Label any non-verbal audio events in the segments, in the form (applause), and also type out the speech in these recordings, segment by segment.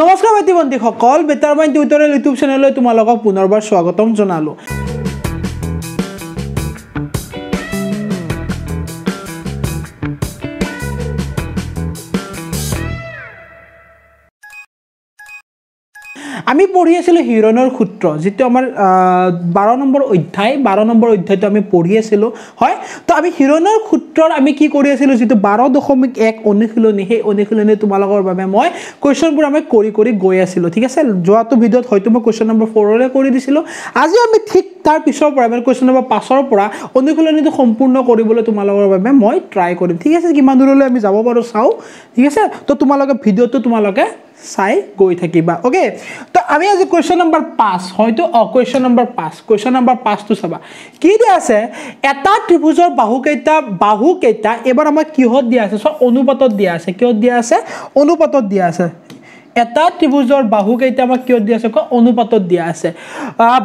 নমস্কাৰ ভাতৃ ভন্টিসকল বেটাৰ মাইণ্ড টুইটাৰ ইউটিউব চেনেললৈ তোমালোকক পুনৰবাৰ স্বাগতম জনালোঁ আমি পঢ়ি আছিলোঁ হিৰণৰ সূত্ৰ যিটো আমাৰ বাৰ নম্বৰ অধ্যায় বাৰ নম্বৰ অধ্যায়টো আমি পঢ়ি আছিলোঁ হয় তো আমি হিৰণৰ সূত্ৰৰ আমি কি কৰি আছিলোঁ যিটো বাৰ দশমিক এক অনুশীলনী সেই অনুশীলনী তোমালোকৰ বাবে মই কুৱেশ্যনবোৰ আমি কৰি কৰি গৈ আছিলোঁ ঠিক আছে যোৱাটো ভিডিঅ'ত হয়তো মই কুৱেশ্যন নম্বৰ ফ'ৰলৈ কৰি দিছিলোঁ আজি আমি ঠিক তাৰ পিছৰ পৰা মানে কুৱেশ্যন নম্বৰ পাঁচৰ পৰা অনুশীলনীটো সম্পূৰ্ণ কৰিবলৈ তোমালোকৰ বাবে মই ট্ৰাই কৰিম ঠিক আছে কিমান দূৰলৈ আমি যাব পাৰোঁ চাওঁ ঠিক আছে তো তোমালোকে ভিডিঅ'টো তোমালোকে চাই গৈ থাকিবা অ'কে তো আমি আজি কুৱেশ্যন নম্বৰ পাঁচ হয়তো অ কুৱেশ্যন নম্বৰ পাঁচ কুৱেশ্যন নম্বৰ পাঁচটো চাবা কি দিয়া আছে এটা ত্ৰিভুজৰ বাহুকেইটা বাহুকেইটা এইবাৰ আমাক কিহত দিয়া আছে চব অনুপাতত দিয়া আছে কিহত দিয়া আছে অনুপাতত দিয়া আছে এটা ত্ৰিভুজৰ বাহুকেইটা আমাক কিয় দিয়া আছে কোৱা অনুপাতত দিয়া আছে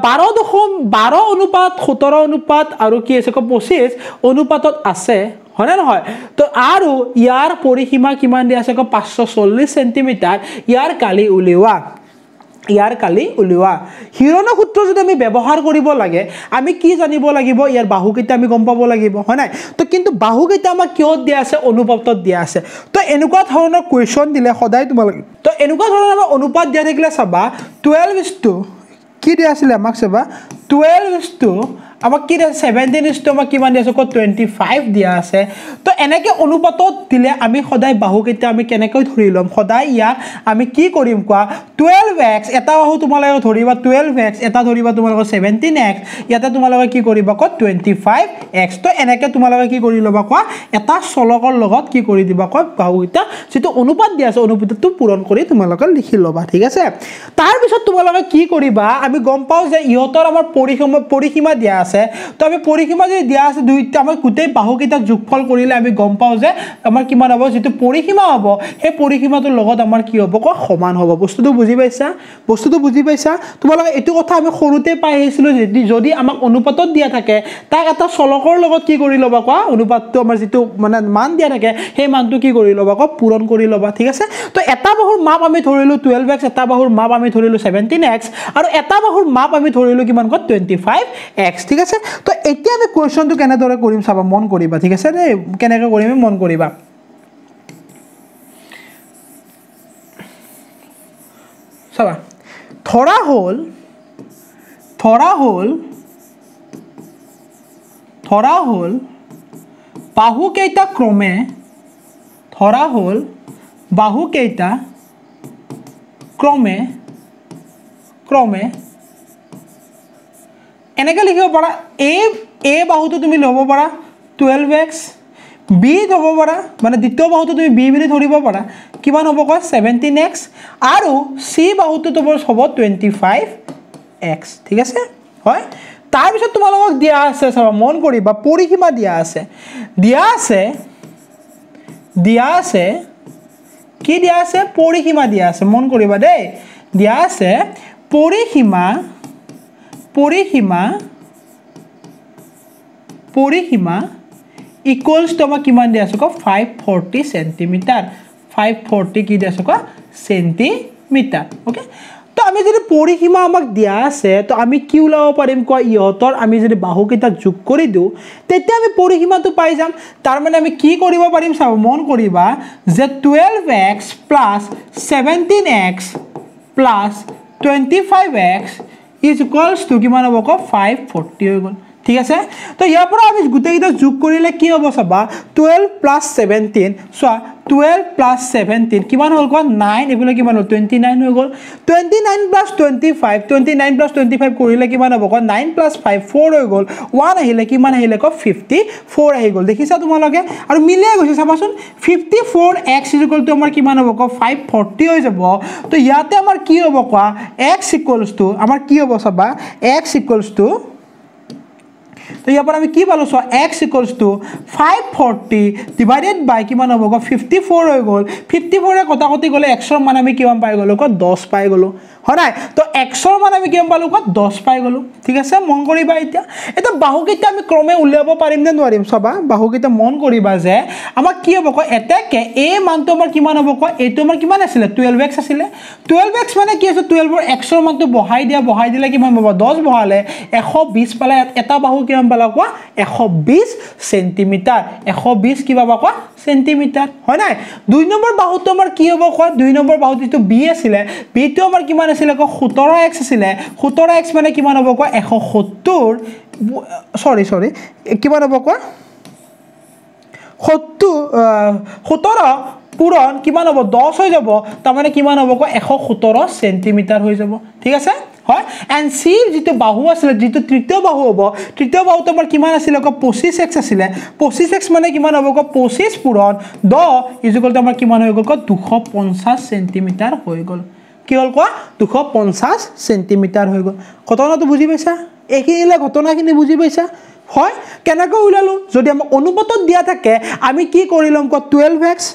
বাৰ দশম বাৰ অনুপাত সোতৰ অনুপাত আৰু কি আছে কোৱা পঁচিছ অনুপাতত আছে হয়নে নহয় তো আৰু ইয়াৰ পৰিসীমা কিমান দিয়া আছে পাঁচশ চল্লিছ চেণ্টিমিটাৰ ইয়াৰ কালি উলিওৱা ইয়াৰ কালি উলিওৱা হিৰণ সূত্ৰ যদি আমি ব্যৱহাৰ কৰিব লাগে আমি কি জানিব লাগিব ইয়াৰ বাহুকেইটা আমি গম পাব লাগিব হয় নাই তো কিন্তু বাহুকেইটা আমাক কিয় দিয়া আছে অনুপাতত দিয়া আছে তো এনেকুৱা ধৰণৰ কুৱেশ্যন দিলে সদায় তোমালোকে তো এনেকুৱা ধৰণৰ অনুপাত দিয়া থাকিলে চাবা টুৱেলভ ইজ টু কি দিয়া আছিলে আমাক চাবা টুৱেলভ ইজ টু আমাক কি দিয়া ছেভেণ্টিন ইঞ্চটো আমাক কিমান দিয়া আছে ক'ত টুৱেণ্টি ফাইভ দিয়া আছে তো এনেকৈ অনুপাতত দিলে আমি সদায় বাহুকেইটা আমি কেনেকৈ ধৰি ল'ম সদায় ইয়াক আমি কি কৰিম কোৱা টুৱেল্ভ এক্স এটা বাহু তোমালোকে ধৰিবা টুৱেল্ভ এক্স এটা ধৰিবা তোমালোকৰ ছেভেণ্টিন এক্স ইয়াতে তোমালোকে কি কৰিবা কোৱা টুৱেণ্টি ফাইভ এক্স তো এনেকৈ তোমালোকে কি কৰি ল'বা কোৱা এটা চলকৰ লগত কি কৰি দিবা কোৱা বাহুকেইটা যিটো অনুপাত দিয়া আছে অনুপাতটো পূৰণ কৰি তোমালোকে লিখি ল'বা ঠিক আছে তাৰপিছত তোমালোকে কি কৰিবা আমি গম পাওঁ যে ইহঁতৰ আমাৰ পৰিসীমা পৰিসীমা দিয়া আছে আছে তো আমি পৰিসীমা যদি দিয়া আছে দুইটা আমাৰ গোটেই বাহুকিটা যোগফল কৰিলে আমি গম পাও যে আমার কি হব যেটা পরিসীমা হব সেই পরিসীমাটোর লগত আমার কি হব সমান হব বস্তুটো বুঝি পাইছা বস্তুটো বুঝি পাইছা তোমালোকে এই কথা আমি সরুতে পাই যদি যদি আমাক অনুপাতত দিয়া থাকে তাক এটা চলকৰ লগত কি কৰি ল'বা কোৱা অনুপাতটো আমাৰ যিটো মানে মান দিয়া থাকে সেই মানটো কি কৰি ল'বা কোৱা পূৰণ কৰি ল'বা ঠিক আছে তো এটা বাহুৰ মাপ আমি ধৰিলো টুৱেল্ভ এক্স এটা বাহুৰ মাপ আমি ধৰিলোঁ ছেভেণ্টিন আৰু এটা বাহুৰ মাপ আমি ধৰিলো কিমান কোৱা টুৱেণ্টি ঠিক আছে তো এতিয়া আমি কুৱেশ্যনটো কেনেদৰে কৰিম চাবা মন কৰিবা ঠিক আছে দেই কেনেকৈ কৰিম মন কৰিবা চাবা ধৰা হ'ল ধৰা হ'ল ধৰা হ'ল বাহুকেইটা ক্ৰমে ধৰা হ'ল বাহুকেইটা ক্ৰমে ক্ৰমে এনেকৈ লিখিব পাৰা এ এ বাহুটো তুমি ল'ব পাৰা টুৱেল্ভ এক্স বি থ'ব পাৰা মানে দ্বিতীয় বাহুটো তুমি বি বুলি ধৰিব পাৰা কিমান হ'ব কয় ছেভেণ্টিন এক্স আৰু চি বাহুটো তোমাৰ হ'ব টুৱেণ্টি ফাইভ এক্স ঠিক আছে হয় তাৰপিছত তোমালোকক দিয়া আছে চাবা মন কৰিবা পৰিসীমা দিয়া আছে দিয়া আছে দিয়া আছে কি দিয়া আছে পৰিসীমা দিয়া আছে মন কৰিবা দেই দিয়া আছে পৰিসীমা পৰিসীমা পৰিসীমা ইকুৱেলছ তোমাক কিমান দিয়া আছো five forty centimetre five forty কি দিয়া আছো কোৱা চেণ্টিমিটাৰ অ'কে তো আমি যদি পৰিসীমা আমাক দিয়া আছে তো আমি কি ওলাব পাৰিম কোৱা ইহঁতৰ আমি যদি বাহুকেইটা যোগ কৰি দিওঁ তেতিয়া আমি পৰিসীমাটো পাই যাম তাৰমানে আমি কি কৰিব পাৰিম চাব মন কৰিবা যে twelve x plus seventeen x plus twenty five x is equals to কিমান হ'ব আকৌ ফাইভ ফৰ্টি হৈ গ'ল ঠিক আছে তো ইয়াৰ পৰা আমি গোটেইকেইটা যোগ কৰিলে কি হ'ব চাবা twelve plus seventeen twelve plus seventeen কিমান হ'ল কোৱা নাইন এইফালে কিমান হ'ল টুৱেণ্টি নাইন হৈ গ'ল twenty nine plus twenty five twenty nine plus twenty five কৰিলে কিমান হ'ব কোৱা নাইন প্লাছ ফাইভ ফ'ৰ হৈ গ'ল ওৱান আহিলে কিমান আহিলে কওক ফিফটি ফ'ৰ আহি গ'ল দেখিছা তোমালোকে আৰু মিলিয়ে গৈছে চাবাচোন ফিফটি ফ'ৰ এক্স ইকুৱেলটো আমাৰ কিমান হ'ব কওক ফাইভ ফৰ্টি হৈ যাব তো ইয়াতে আমাৰ কি হ'ব কোৱা এক্স ইকুৱেলছটো আমাৰ কি হ'ব চাবা এক্স ইকুৱেলছটো তো ইয়াৰ পৰা আমি কি পালোঁ চোৱা x equals to five forty divided by কিমান হ'ব ফিফটি ফ'ৰ হৈ গ'ল ফিফটি ফ'ৰে কটাকটি গ'লে এক্সৰ মানে আমি কিমান পাই গ'লোঁ দহ পাই গ'লোঁ সদায় তো এক্সৰ মানে আমি কি গম পালোঁ দহ পাই গ'লো ঠিক আছে মন কৰিবা এতিয়া এতিয়া বাহুকেইটা আমি ক্ৰমে উলিয়াব পাৰিম নে নোৱাৰিম চাবা বাহুকেইটা মন কৰিবা যে আমাৰ কি হ'ব কোৱা এতেকে এই মানটো আমাৰ কিমান হ'ব কোৱা এইটো আমাৰ কিমান আছিলে টুৱেল্ভ এক্স আছিলে টুৱেল্ভ এক্স মানে কি আছে টুৱেল্ভৰ এক্সৰ মানটো বহাই দিয়া বহাই দিলে কিমান পাবা দহ বহালে এশ বিছ পালে এটা বাহু কিমান পালা কোৱা এশ বিছ চেণ্টিমিটাৰ এশ বিছ কি পাবা কোৱা সেন্টিমিটার হয় নাই দুই নম্বর বাহুটো আমার কি হব কয় দুই নম্বর বাহু যেটা বি আসে বি তো আমার কি আসে কয় সতেরো এক্স আসে সতেরো এক্স মানে কি হব কয় এশ সত্তর সরি সরি কি হব কয় সত্তর সতেরো পূরণ কি হব দশ হয়ে যাব তার মানে কি হব কয় এশ সতেরো সেন্টিমিটার হয়ে যাব ঠিক আছে হয় এণ্ড চিৰ যিটো বাহু আছিলে যিটো তৃতীয় বাহু হ'ব তৃতীয় বাহুটো আমাৰ কিমান আছিলে আকৌ পঁচিছ এক্স আছিলে পঁচিছ এক্স মানে কিমান হ'ব আকৌ পঁচিছ পূৰণ দহ ইজুকলটো আমাৰ কিমান হৈ গ'ল কোৱা দুশ পঞ্চাছ চেণ্টিমিটাৰ হৈ গ'ল কি হ'ল কোৱা দুশ পঞ্চাছ চেণ্টিমিটাৰ হৈ গ'ল ঘটনাটো বুজি পাইছা এইখিনিলে ঘটনাখিনি বুজি পাইছা হয় কেনেকৈ ওলালোঁ যদি আমাক অনুপাতত দিয়া থাকে আমি কি কৰি ল'ম কোৱা টুৱেল্ভ এক্স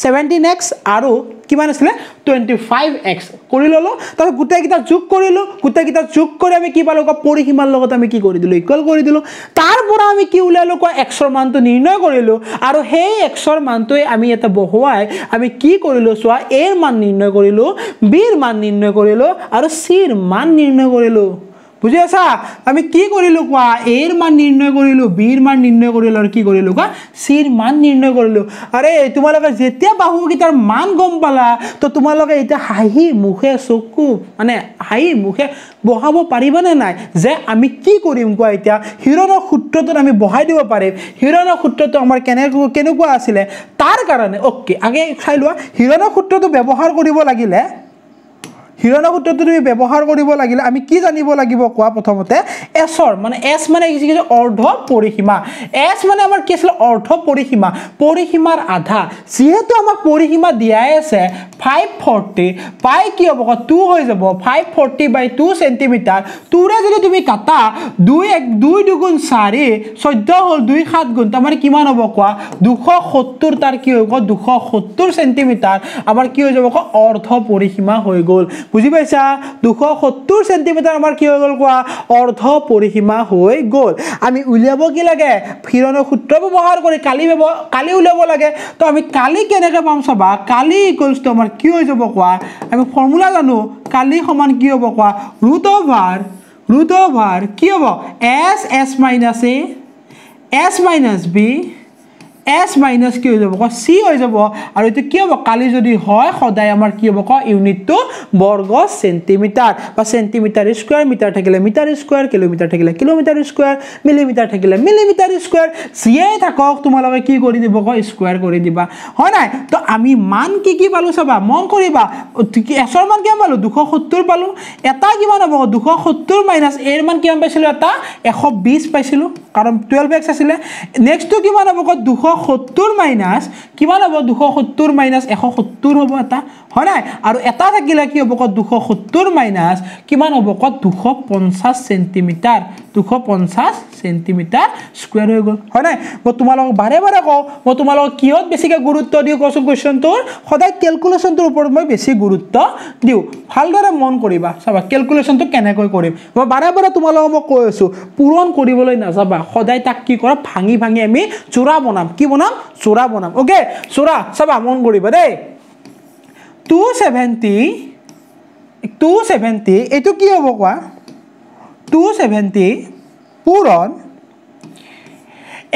ছেভেণ্টিন এক্স আৰু কিমান আছিলে টুৱেণ্টি ফাইভ এক্স কৰি ল'লোঁ তাৰপিছত গোটেইকেইটা যোগ কৰিলোঁ গোটেইকেইটা যোগ কৰি আমি কি পালোঁ কোৱা পৰিসীমাৰ লগত আমি কি কৰি দিলোঁ ইকুৱেল কৰি দিলোঁ তাৰপৰা আমি কি ওলিয়ালোঁ কোৱা এক্সৰ মানটো নিৰ্ণয় কৰিলোঁ আৰু সেই এক্সৰ মানটোৱে আমি ইয়াতে বহুৱাই আমি কি কৰিলোঁ চোৱা এৰ মান নিৰ্ণয় কৰিলোঁ বিৰ মান নিৰ্ণয় কৰিলোঁ আৰু চিৰ মান নিৰ্ণয় কৰিলোঁ বুজি আছা আমি কি কৰিলো কোৱা এৰ মান নিৰ্ণয় কৰিলো বিৰ মান নিৰ্ণয় কৰিলো আৰু কি কৰিলো কোৱা চিৰ মান নিৰ্ণয় কৰিলো আৰে তোমালোকে যেতিয়া বাহুকেইটাৰ মান গম পালা তো তোমালোকে এতিয়া হাঁহি মুখে চকু মানে হাঁহি মুখে বহাব পাৰিবানে নাই যে আমি কি কৰিম কোৱা এতিয়া হিৰণৰ সূত্ৰটোত আমি বহাই দিব পাৰিম হিৰণৰ সূত্ৰটো আমাৰ কেনেকুৱা কেনেকুৱা আছিলে তাৰ কাৰণে অ'কে আগে চাই লোৱা হিৰণৰ সূত্ৰটো ব্যৱহাৰ কৰিব লাগিলে হিৰণ্যসূত্ৰটো তুমি ব্যৱহাৰ কৰিব লাগিলে আমি কি জানিব লাগিব কোৱা প্ৰথমতে এছৰ মানে এছ মানে কি আছিলে অৰ্ধ পৰিসীমা এছ মানে আমাৰ কি আছিলে অৰ্ধ পৰিসীমা পৰিসীমাৰ আধা যিহেতু আমাক পৰিসীমা দিয়াই আছে ফাইভ ফৰ্টি পাই কি হ'ব কোৱা টু হৈ যাব five forty by two centimetre টুৰে যদি তুমি কাটা দুই এক দুই দুগুণ চাৰি চৈধ্য হ'ল দুই সাত গুণ তাৰমানে কিমান হ'ব কোৱা দুশ সত্তৰ তাৰ কি হৈ গ'ল দুশ সত্তৰ চেণ্টিমিটাৰ আমাৰ কি হৈ যাব কোৱা অৰ্ধ পৰিসীমা হৈ গ'ল বুজি পাইছা দুশ সত্তৰ চেণ্টিমিটাৰ আমাৰ কি হৈ গ'ল কোৱা অৰ্ধ পৰিসীমা হৈ গ'ল আমি উলিয়াব কি লাগে ফিৰণৰ সূত্ৰ ব্যৱহাৰ কৰি কালি কালি উলিয়াব লাগে তো আমি কালি কেনেকৈ পাম চাবা কালি ইকুৱেলছ টু আমাৰ কি হৈ যাব কোৱা আমি ফৰ্মুলা জানো কালি সমান কি হ'ব কোৱা ৰুট অভাৰ ৰুট অভাৰ কি হ'ব s s minus a s minus b s minus কি হৈ যাব ক চি হৈ যাব আৰু এইটো কি হ'ব কালি যদি হয় সদায় আমাৰ কি হ'ব ক ইউনিটটো বৰ্গ চেণ্টিমিটাৰ বা চেণ্টিমিটাৰ স্কুৱাৰ মিটাৰ থাকিলে মিটাৰ স্কুৱাৰ কিলোমিটাৰ থাকিলে কিলোমিটাৰ স্কুৱাৰ মিলিমিটাৰ থাকিলে মিলিমিটাৰ স্কুৱাৰ যিয়েই থাকক তোমালোকে কি কৰি দিব ক স্কুৱাৰ কৰি দিবা হয় নাই তো আমি মান কি কি পালোঁ চাবা মন কৰিবা এছৰ মান কিমান পালোঁ দুশ সত্তৰ পালোঁ এটা কিমান হ'ব দুশ সত্তৰ মাইনাছ এৰ মান কিমান পাইছিলোঁ এটা এশ বিছ পাইছিলোঁ কাৰণ টুৱেল্ভ এক্স আছিলে নেক্সটটো কিমান হ'ব ক দুশ সত্তৰ মাইনাছ কিমান হ'ব দুশ সত্তৰ মাইনাছ হ'ব এটা হয় নাই আৰু এটা থাকিলে কি হ'ব কত দুশ সত্তৰ কিমান হ'ব কত দুশ পঞ্চাছ চেণ্টিমিটাৰ দুশ পঞ্চাছ চেণ্টিমিটাৰ হয় নাই মই তোমালোকক বাৰে বাৰে কওঁ মই তোমালোকক কিহত বেছিকৈ গুৰুত্ব দিওঁ কৈছোঁ কুৱেশ্যনটোৰ সদায় কেলকুলেশ্যনটোৰ ওপৰত মই বেছি গুৰুত্ব দিওঁ ভালদৰে মন কৰিবা চাবা কেলকুলেশ্যনটো কেনেকৈ কৰিম মই বাৰে বাৰে তোমালোকক মই কৈ আছোঁ পূৰণ কৰিবলৈ নাযাবা সদায় তাক কি কৰা ভাঙি ভাঙি আমি চোৰা বনাম কি বনাম চোৰা বনাম অ'কে চোৰা চাবা মন কৰিব দেই টু ছেভেণ্টি টু ছেভেণ্টি এইটো কি হ'ব কোৱা টু ছেভেণ্টি পূৰণ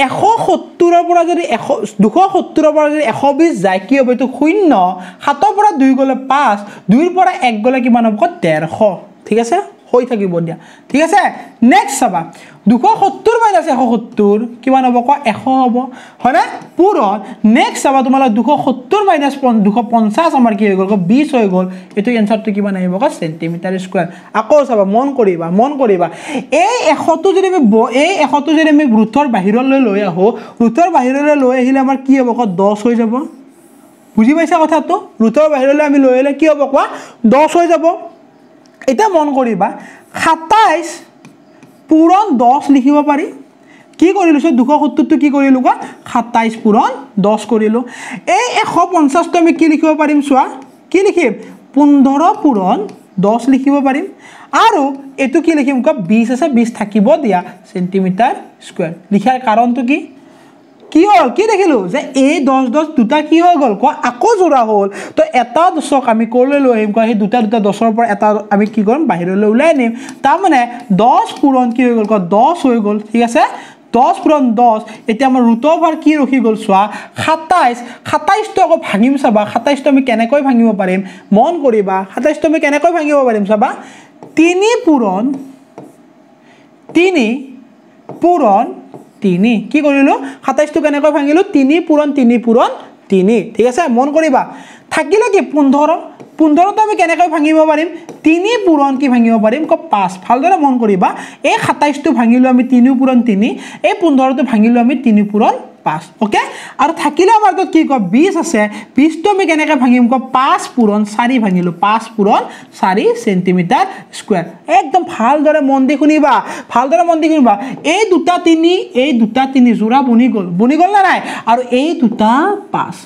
এশ সত্তৰৰ পৰা যদি এশ দুশ সত্তৰৰ পৰা যদি এশ বিছ যায় কি হ'ব এইটো শূন্য সাতৰ পৰা দুই গ'লে পাঁচ দুইৰ পৰা এক গ'লে কিমান হ'ব ডেৰশ ঠিক আছে হৈ থাকিব দিয়া ঠিক আছে নেক্সট চাবা দুশ সত্তৰ মাইনাছ এশ সত্তৰ কিমান হ'ব কোৱা এশ হ'ব হয়নে পূৰত নেক্সট চাবা তোমালোকৰ দুশ সত্তৰ মাইনাছ দুশ পঞ্চাছ আমাৰ কি হৈ গ'ল কোৱা বিছ হৈ গ'ল এইটো এনচাৰটো কিমান আহিব কোৱা চেণ্টিমিটাৰ স্কুৱাৰ আকৌ চাবা মন কৰিবা মন কৰিবা এই এশটো যদি আমি এই এশটো যদি আমি ৰুথৰ বাহিৰলৈ লৈ আহোঁ ৰুথৰ বাহিৰলৈ লৈ আহিলে আমাৰ কি হ'ব কোৱা দহ হৈ যাব বুজি পাইছা কথাটো ৰুথৰ বাহিৰলৈ আমি লৈ আহিলে কি হ'ব কোৱা দহ হৈ যাব এতিয়া মন কৰিবা সাতাইছ পূৰণ দহ লিখিব পাৰি কি কৰিলোঁ চাই দুশ সত্তৰটো কি কৰিলোঁ কোৱা সাতাইছ পূৰণ দহ কৰিলোঁ এই এশ পঞ্চাছটো আমি কি লিখিব পাৰিম চোৱা কি লিখিম পোন্ধৰ পূৰণ দহ লিখিব পাৰিম আৰু এইটো কি লিখিম কোৱা বিছ আছে বিছ থাকিব দিয়া চেণ্টিমিটাৰ স্কুৱেৰ লিখাৰ কাৰণটো কি কি হ'ল কি দেখিলোঁ যে এই দহ দহ দুটা কি হৈ গ'ল কোৱা আকৌ জোৰা হ'ল তো এটা দছক আমি ক'লৈ লৈ আহিম কোৱা সেই দুটা দুটা দছৰ পৰা এটা আমি কি কৰিম বাহিৰলৈ ওলাই আনিম তাৰমানে দহ পূৰণ কি হৈ গ'ল কোৱা দহ হৈ গ'ল ঠিক আছে দহ পূৰণ দহ এতিয়া আমাৰ ৰুটৰ বাৰ কি ৰখি গ'ল চোৱা সাতাইছ সাতাইছটো আকৌ ভাঙিম চাবা সাতাইছটো আমি কেনেকৈ ভাঙিব পাৰিম মন কৰিবা সাতাইছটো আমি কেনেকৈ ভাঙিব পাৰিম চাবা তিনি পূৰণ তিনি পূৰণ তিনি কি কৰিলোঁ সাতাইছটো কেনেকৈ ভাঙিলোঁ তিনি পূৰণ তিনি পূৰণ তিনি ঠিক আছে মন কৰিবা থাকিলে কি পোন্ধৰ পোন্ধৰটো আমি কেনেকৈ ভাঙিব পাৰিম তিনি পূৰণ কি ভাঙিব পাৰিম ক পাঁচ ভালদৰে মন কৰিবা এই সাতাইছটো ভাঙিলোঁ আমি তিনিও পূৰণ তিনি এই পোন্ধৰটো ভাঙিলোঁ আমি তিনি পূৰণ পাঁচ অ'কে আৰু থাকিলে আমাৰ তাত কি কয় বিছ আছে বিছটো আমি কেনেকৈ ভাঙিম কওঁ পাঁচ পূৰণ চাৰি ভাঙিলোঁ পাঁচ পূৰণ চাৰি চেণ্টিমিটাৰ স্কুৱেৰ একদম ভালদৰে মন দি শুনিবা ভালদৰে মন দি শুনিবা এই দুটা তিনি এই দুটা তিনি যোৰা বনি গ'ল বনি গ'ল নে নাই আৰু এই দুটা পাঁচ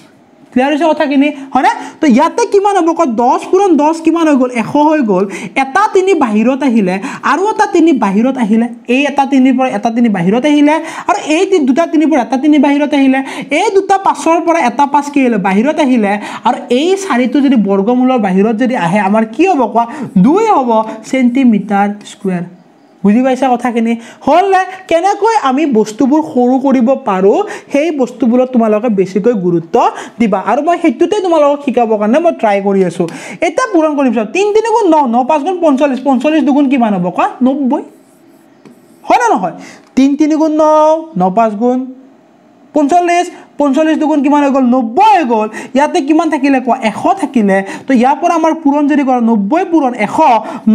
ক্লিয়াৰ হৈছে কথাখিনি হয়নে তো ইয়াতে কিমান হ'ব কওক দহ পূৰণ দহ কিমান হৈ গ'ল এশ হৈ গ'ল এটা তিনি বাহিৰত আহিলে আৰু এটা তিনি বাহিৰত আহিলে এই এটা তিনিৰ পৰা এটা তিনি বাহিৰত আহিলে আৰু এই দুটা তিনিৰ পৰা এটা তিনি বাহিৰত আহিলে এই দুটা পাঁচৰ পৰা এটা পাঁচ কি আহিলে বাহিৰত আহিলে আৰু এই চাৰিটো যদি বৰ্গমূলৰ বাহিৰত যদি আহে আমাৰ কি হ'ব কোৱা দুই হ'ব চেণ্টিমিটাৰ স্কুৱেৰ বুজি পাইছা কথাখিনি হ'লনে কেনেকৈ আমি বস্তুবোৰ সৰু কৰিব পাৰোঁ সেই বস্তুবোৰত তোমালোকে বেছিকৈ গুৰুত্ব দিবা আৰু মই সেইটোতে তোমালোকক শিকাবৰ কাৰণে মই ট্ৰাই কৰি আছোঁ এতিয়া পূৰণ কৰিম চাওক তিনি তিনি গুণ ন ন পাঁচ গুণ পঞ্চল্লিছ পঞ্চল্লিছ দুগুণ কিমান হ'ব কোৱা হয় হয়নে নহয় তিনি তিনি গুণ ন ন পাঁচ গুণ পঞ্চল্লিছ পঞ্চল্লিছ দুগুণ কিমান হৈ গ'ল নব্বৈ হৈ গ'ল ইয়াতে কিমান থাকিলে কোৱা এশ থাকিলে তো ইয়াৰ পৰা আমাৰ পূৰণ যদি কৰা নব্বৈ পূৰণ এশ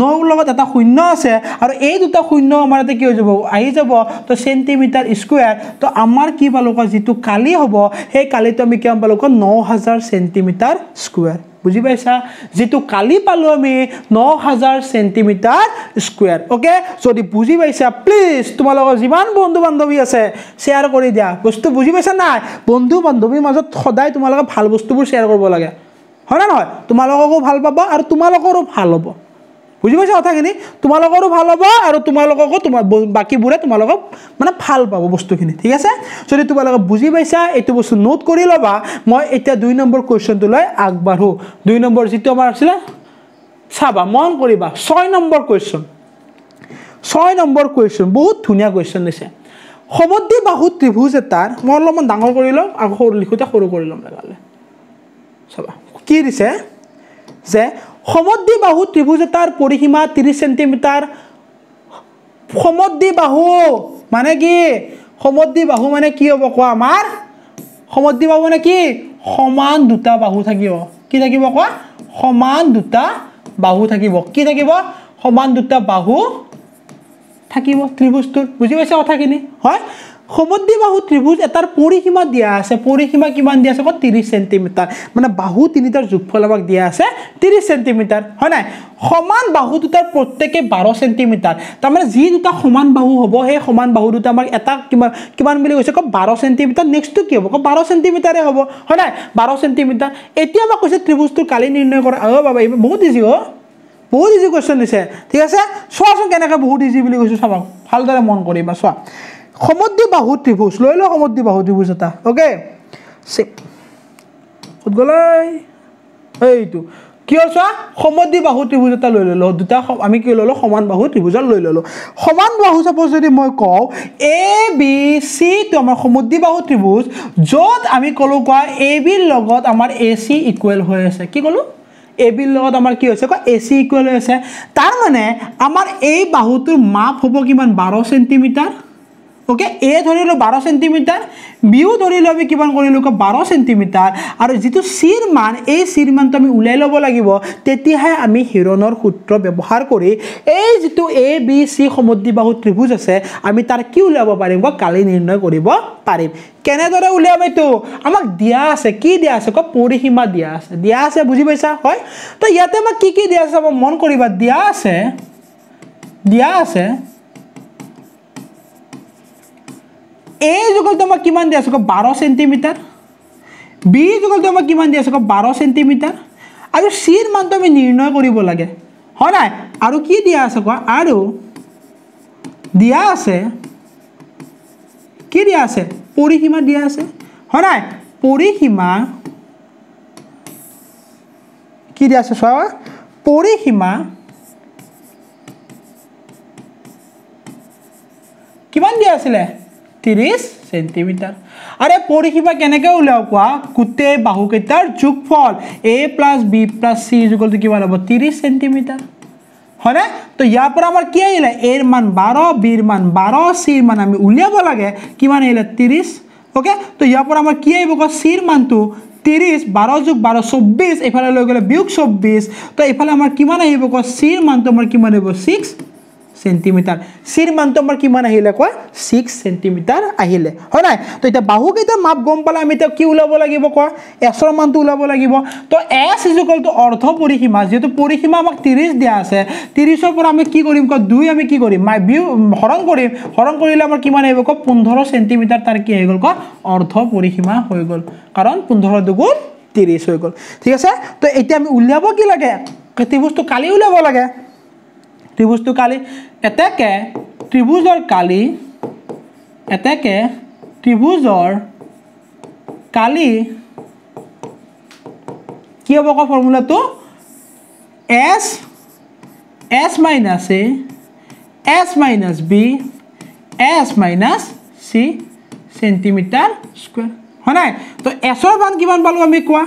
নৰ লগত এটা শূন্য আছে আৰু এই দুটা শূন্য আমাৰ ইয়াতে কি হৈ যাব আহি যাব তো চেণ্টিমিটাৰ স্কুৱেৰ তো আমাৰ কি পালোঁ কোৱা যিটো কালি হ'ব সেই কালিটো আমি কিমান পালোঁ কোৱা ন হাজাৰ চেণ্টিমিটাৰ স্কুৱেৰ বুজি পাইছা যিটো কালি পালোঁ আমি ন হাজাৰ চেণ্টিমিটাৰ স্কুৱেৰ অ'কে যদি বুজি পাইছা প্লিজ তোমালোকৰ যিমান বন্ধু বান্ধৱী আছে শ্বেয়াৰ কৰি দিয়া বস্তু বুজি পাইছা নাই বন্ধু বান্ধৱীৰ মাজত সদায় তোমালোকে ভাল বস্তুবোৰ শ্বেয়াৰ কৰিব লাগে হয়নে নহয় তোমালোককো ভাল পাব আৰু তোমালোকৰো ভাল হ'ব বুজি পাইছা কথাখিনি তোমালোকৰো ভাল হ'ব আৰু তোমালোককো তোমাৰ বাকীবোৰে তোমালোকক মানে ভাল পাব বস্তুখিনি ঠিক আছে যদি তোমালোকে বুজি পাইছা এইটো বস্তু নোট কৰি ল'বা মই এতিয়া দুই নম্বৰ কুৱেশ্যনটোলৈ আগবাঢ়ো দুই নম্বৰ যিটো আমাৰ আছিলে চাবা মন কৰিবা ছয় নম্বৰ কুৱেশ্যন ছয় নম্বৰ কুৱেশ্যন বহুত ধুনীয়া কুৱেশ্যন দিছে সমদ্ৰি বাহু ত্ৰিভুজ এটাৰ মই অলপমান ডাঙৰ কৰি ল'ম আৰু সৰু লিখোঁতে সৰু কৰি ল'ম লগালে চাবা কি দিছে যে সমদ্বি বাহু ত্ৰিভুজ এটাৰ পৰিসীমা ত্ৰিছ চেণ্টিমিটাৰ সমদ্বি বাহু মানে কি সমদ্বি বাহু মানে কি হ'ব কোৱা আমাৰ সমদ্বি বাহু মানে কি সমান দুটা বাহু থাকিব কি থাকিব কোৱা সমান দুটা বাহু থাকিব কি থাকিব সমান দুটা বাহু থাকিব ত্ৰিভুজটোৰ বুজি পাইছে কথাখিনি হয় সমুদ্ৰী বাহু ত্ৰিভুজ এটাৰ পৰিসীমা দিয়া আছে পৰিসীমা কিমান দিয়া আছে আকৌ ত্ৰিছ চেণ্টিমিটাৰ মানে বাহু তিনিটাৰ জোখফল আমাক দিয়া আছে ত্ৰিছ চেণ্টিমিটাৰ হয় নাই সমান বাহু দুটাৰ প্ৰত্যেকে বাৰ চেণ্টিমিটাৰ তাৰমানে যি দুটা সমান বাহু হ'ব সেই সমান বাহু দুটা আমাক এটা কিমান কিমান বুলি কৈছে আকৌ বাৰ চেণ্টিমিটাৰ নেক্সটটো কি হ'ব আকৌ বাৰ চেণ্টিমিটাৰে হ'ব হয় নাই বাৰ চেণ্টিমিটাৰ এতিয়া আমাক কৈছে ত্ৰিভুজটো কালি নিৰ্ণয় কৰা অ' বাবা এইবোৰ বহুত ইজি অ' বহুত ইজি কুৱেশ্যন দিছে ঠিক আছে চোৱাচোন কেনেকৈ বহুত ইজি বুলি কৈছোঁ চাব ভালদৰে মন কৰিবা চোৱা সমদ্ধি বাহু ত্ৰিভুজ লৈ লওক সমদ্ধি বাহু ত্ৰিভুজ এটা অ'কে ক'ত এইটো কিয় চোৱা সমদ্ধি বাহু ত্ৰিভুজ এটা লৈ ল'লোঁ দুটা আমি কি ল'লোঁ সমান বাহু ত্ৰিভুজত লৈ ল'লোঁ সমান বাহু চাপজ যদি মই কওঁ এ বি চি টো আমাৰ সমুদ্ধি বাহু ত্ৰিভুজ য'ত আমি ক'লোঁ কোৱা এ বিৰ লগত আমাৰ এ চি ইকুৱেল হৈ আছে কি ক'লোঁ এ বিৰ লগত আমাৰ কি হৈছে কোৱা এ চি ইকুৱেল হৈ আছে তাৰমানে আমাৰ এই বাহুটোৰ মাপ হ'ব কিমান বাৰ চেণ্টিমিটাৰ অ'কে এ ধৰি ল'লোঁ বাৰ চেণ্টিমিটাৰ বিও ধৰি লওঁ আমি কিমান কৰিলোঁ বাৰ চেণ্টিমিটাৰ আৰু যিটো চিৰ মান এই চিৰ মানটো আমি ওলাই ল'ব লাগিব তেতিয়াহে আমি হিৰণৰ সূত্ৰ ব্যৱহাৰ কৰি এই যিটো এ বি চি সমুদ্ৰী বাহু ত্ৰিভুজ আছে আমি তাৰ কি ওলিয়াব পাৰিম কওক কালি নিৰ্ণয় কৰিব পাৰিম কেনেদৰে উলিয়াম এইটো আমাক দিয়া আছে কি দিয়া আছে কওক পৰিসীমা দিয়া আছে দিয়া আছে বুজি পাইছা হয় তো ইয়াতে আমাক কি কি দিয়া আছে মন কৰিবা দিয়া আছে দিয়া আছে এ যুগল তোমাক কিমান দি আছে কওক বাৰ চেণ্টিমিটাৰ বি যুগল তোমাক কিমান দি আছে কওক বাৰ চেণ্টিমিটাৰ আৰু চিৰ মানটো আমি নিৰ্ণয় কৰিব লাগে হয় নাই আৰু কি দিয়া আছে কোৱা আৰু দিয়া আছে কি দিয়া আছে পৰিসীমা দিয়া আছে হয় নাই পৰিসীমা কি দিয়া আছে চোৱা পৰিসীমা কিমান দিয়া আছিলে ত্ৰিছ চেণ্টিমিটাৰ আৰু পৰিসীমা কেনেকৈ উলিয়াওক কোৱা গোটেই বাহুকেইটাৰ যোগফল a plus b plus c যোগলটো কিমান হ'ব ত্ৰিছ চেণ্টিমিটাৰ হয়নে তো ইয়াৰ পৰা আমাৰ কি আহিলে এৰ মান বাৰ বিৰ মান বাৰ চিৰ মান আমি উলিয়াব লাগে কিমান আহিলে ত্ৰিছ অ'কে তো ইয়াৰ পৰা আমাৰ কি আহিব কোৱা চিৰ মানটো ত্ৰিছ বাৰ যোগ বাৰ চৌব্বিছ এইফালে লৈ গ'লে বিয়োগ চৌব্বিছ তো এইফালে আমাৰ কিমান আহিব কোৱা চিৰ মানটো আমাৰ কিমান আহিব ছিক্স সেন্টিমিটার সির মানটো কি মান আহিলে কয় সিক্স সেন্টিমিটার আহিলে হয় নাই তো এটা বাহু কেইটার মাপ গম পালে আমি তো কি উলাব লাগিব কয় এসর মানটো উলাব লাগিব তো এস ইজ তো অর্ধ পরিসীমা যেহেতু পরিসীমা আমাক ত্রিশ দিয়া আছে ত্রিশের পর আমি কি করিম কয় দুই আমি কি করিম বিউ হরণ করিম হরণ করিলে আমার কি মান আহিব কয় পনেরো সেন্টিমিটার তার কি হয়ে গেল কয় অর্ধ পরিসীমা হয়ে গেল কারণ পনেরো দুগুণ ত্রিশ হয়ে গেল ঠিক আছে তো এটা আমি উলিয়াব কি লাগে কেতি বস্তু কালি উলিয়াব লাগে ত্ৰিভুজটো কালি এতেকে ত্ৰিভুজৰ কালি এতেকে ত্ৰিভুজৰ কালি কি হ'ব আকৌ ফৰ্মুলাটো s s minus a s minus b s minus c centimetre square হয় নাই তো এছৰ মান কিমান পালোঁ আমি কোৱা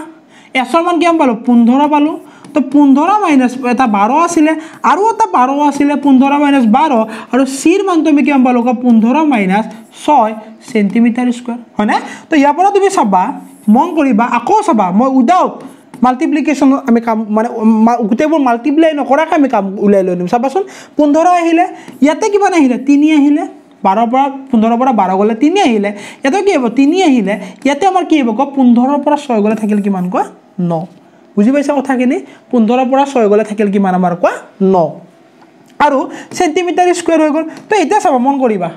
এছৰ মান কিমান পালোঁ পোন্ধৰ পালোঁ তো পোন্ধৰ মাইনাছ এটা বাৰ আছিলে আৰু এটা বাৰ আছিলে পোন্ধৰ মাইনাছ বাৰ আৰু চিৰ মানটো আমি কিমান পালোঁ পোন্ধৰ মাইনাছ ছয় চেণ্টিমিটাৰ স্কুৱাৰ হয়নে তো ইয়াৰ পৰা তুমি চাবা মন কৰিবা আকৌ চাবা মই উদাওঁ মাল্টিপ্লিকেশ্যনত আমি কাম মানে গোটেইবোৰ মাল্টিপ্লাই নকৰাকৈ আমি কাম ওলাই লৈ ল'ম চাবাচোন পোন্ধৰ আহিলে ইয়াতে কিমান আহিলে তিনি আহিলে বাৰৰ পৰা পোন্ধৰৰ পৰা বাৰ গ'লে তিনি আহিলে ইয়াতে কি হ'ব তিনি আহিলে ইয়াতে আমাৰ কি হ'ব কওক পোন্ধৰৰ পৰা ছয় গ'লে থাকিলে কিমান ন বুজি পাইছা কথাখিনি পোন্ধৰৰ পৰা ছয় গ'লে থাকিল কিমান আমাৰ কোৱা ন আৰু চেণ্টিমিটাৰ স্কুৱেৰ হৈ গ'ল তো এতিয়া চাবা মন কৰিবা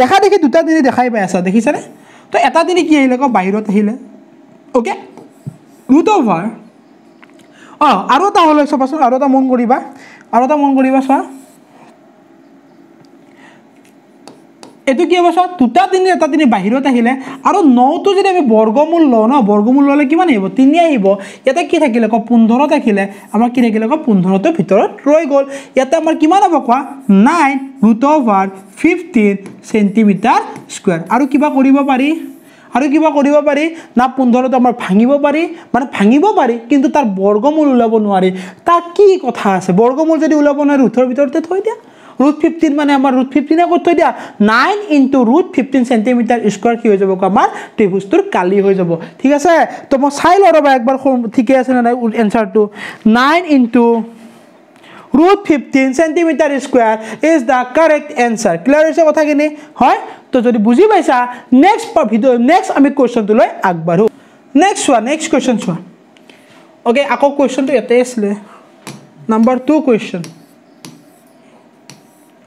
দেখা দেখি দুটা দিনে দেখাই পাই আছা দেখিছানে তো এটা দিনে কি আহিলে ক বাহিৰত আহিলে অ'কে ৰুট অভাৰ অঁ আৰু এটা হ'লে চাবাচোন আৰু এটা মন কৰিবা আৰু এটা মন কৰিবা চোৱা এইটো কি হ'ব চোৱা দুটা তিনি এটা তিনি বাহিৰত আহিলে আৰু নটো যদি আমি বৰ্গমূল লওঁ ন বৰ্গমূল ল'লে কিমান আহিব তিনি আহিব ইয়াতে কি থাকিলে কওক পোন্ধৰ থাকিলে আমাৰ কি থাকিলে কওক পোন্ধৰটোৰ ভিতৰত ৰৈ গ'ল ইয়াতে আমাৰ কিমান হ'ব কোৱা nine root over fifteen centimetre square আৰু কিবা কৰিব পাৰি আৰু কিবা কৰিব পাৰি না পোন্ধৰটো আমাৰ ভাঙিব পাৰি মানে ভাঙিব পাৰি কিন্তু তাৰ বৰ্গমূল ওলাব নোৱাৰি তাৰ কি কথা আছে বৰ্গমূল যদি ওলাব নোৱাৰি ৰুথৰ ভিতৰতে থৈ দিয়া root 15 মানে আমাৰ root 15 কত থৈ দিয়া 9 into root 15 cm স্কোৱাৰ কি হৈ যাব আমাৰ ত্ৰিভুজটোৰ কালি হৈ যাব ঠিক আছে তো মই চাই লৰবা একবাৰ ঠিকে আছে নে নাই আনসাৰটো 9 into root 15 cm square is the correct answer clear হৈছে কথাখিনি হয় তো যদি বুজি পাইছা নেক্সট ভিডিও নেক্সট আমি কোৱেশ্চনটো লৈ আগবাঢ়ো নেক্সট চোৱা নেক্সট কোৱেশ্চন চোৱা অ'কে আকৌ কুৱেশ্যনটো ইয়াতে আছিলে নাম্বাৰ টু কুৱেশ্যন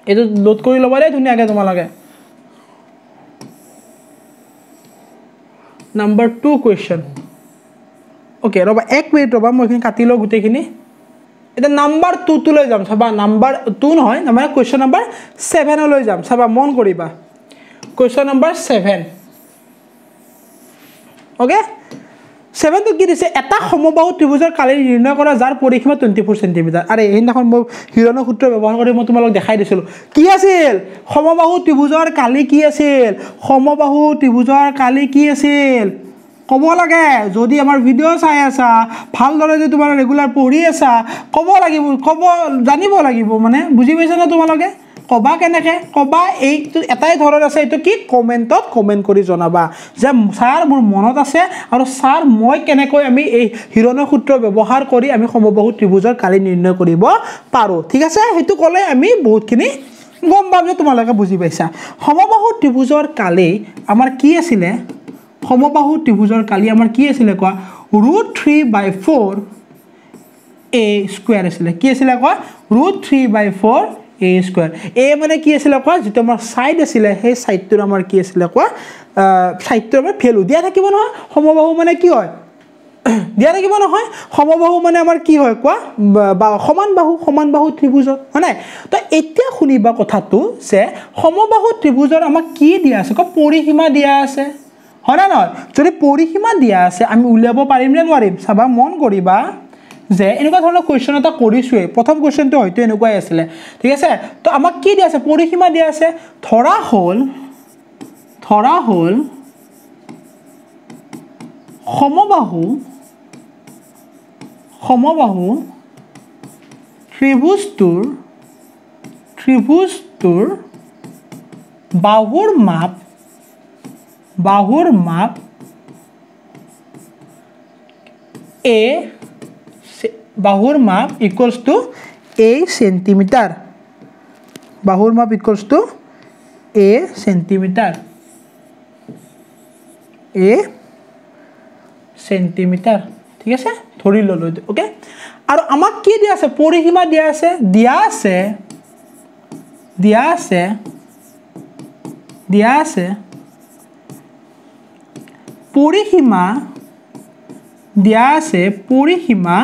এইটো লোড কৰি ল'ব দেই ধুনীয়াকৈ তোমালোকে নাম্বাৰ টু কুৱেশ্যন অ'কে ৰ'বা এক মিনিট ৰ'বা মই এইখিনি কাটি লওঁ গোটেইখিনি এতিয়া নাম্বাৰ টুটোলৈ যাম চাবা নাম্বাৰ টু নহয় মানে কুৱেশ্যন নাম্বাৰ ছেভেনলৈ যাম চাবা মন কৰিবা question number seven okay seventh কি দিছে এটা সমবাহু ত্ৰিভুজৰ কালি নিৰ্ণয় কৰা যাৰ পৰিসীমা টুৱেণ্টি ফ'ৰ চেণ্টিমিটাৰ আৰু সেইদিনাখন মই হিৰণৰ সূত্ৰ ব্যৱহাৰ কৰি মই তোমালোক দেখাই দিছিলোঁ কি আছিল সমবাহু ত্ৰিভুজৰ কালি কি আছিল সমবাহু ত্ৰিভুজৰ কালি কি আছিল ক'ব লাগে যদি আমাৰ ভিডিঅ' চাই আছা ভালদৰে যদি তোমাৰ ৰেগুলাৰ পঢ়ি আছা ক'ব লাগিব ক'ব জানিব লাগিব মানে বুজি পাইছানে তোমালোকে কবা কেনেকৈ কবা এইটো এটাই ধৰণ আছে এইটো কি কমেণ্টত কমেণ্ট কৰি জনাবা যে ছাৰ মোৰ মনত আছে আৰু ছাৰ মই কেনেকৈ আমি এই হিৰণ্য সূত্ৰ ব্যৱহাৰ কৰি আমি সমবাহু ত্ৰিভুজৰ কালি নিৰ্ণয় কৰিব পাৰোঁ ঠিক আছে সেইটো ক'লে আমি বহুতখিনি গম পাম যে তোমালোকে বুজি পাইছা সমবাহু ত্ৰিভুজৰ কালি আমাৰ কি আছিলে সমবাহু ত্ৰিভুজৰ কালি আমাৰ কি আছিলে কোৱা root three by four a square আছিলে কি আছিলে কোৱা ৰুট থ্ৰী বাই ফ'ৰ কে স্কুৱাৰ এ মানে কি আছিলে কোৱা যিটো আমাৰ ছাইড আছিলে সেই ছাইডটোৰ আমাৰ কি আছিলে কোৱা ছাইডটোৰ আমাৰ ভেলু দিয়া থাকিব নহয় সমবাহু মানে কি হয় (clears throat) দিয়া থাকিব নহয় সমবাহু মানে আমাৰ কি হয় কোৱা বা সমান বাহু সমান বাহু ত্ৰিভুজত হয়নে তো এতিয়া শুনিবা কথাটো যে সমবাহু ত্ৰিভুজৰ আমাক কি দিয়া আছে কোৱা পৰিসীমা দিয়া আছে হয়নে নহয় যদি পৰিসীমা দিয়া আছে আমি উলিয়াব পাৰিম নে নোৱাৰিম চাবা মন কৰিবা যে এনেকুৱা ধৰণৰ কুৱেশ্যন এটা কৰিছোঁৱেই প্ৰথম কুৱেশ্যনটো হয়তো এনেকুৱাই আছিলে ঠিক আছে তো আমাক কি দিয়া আছে পৰিসীমা দিয়া আছে ধৰা হ'ল ধৰা হ'ল সমবাহু সমবাহু ত্ৰিভুজটোৰ ত্ৰিভুজটোৰ বাহুৰ মাপ বাহুৰ মাপ এ বাহুৰ মাপ ইকুৱেলছ টু এ চেণ্টিমিটাৰ বাহুৰ মাপ equals to a centimetre a centimetre ঠিক আছে ধৰি ল'লোঁ এইটো অ'কে আৰু আমাক কি দিয়া আছে পৰিসীমা দিয়া আছে দিয়া আছে দিয়া আছে দিয়া আছে পৰিসীমা দিয়া আছে পৰিসীমা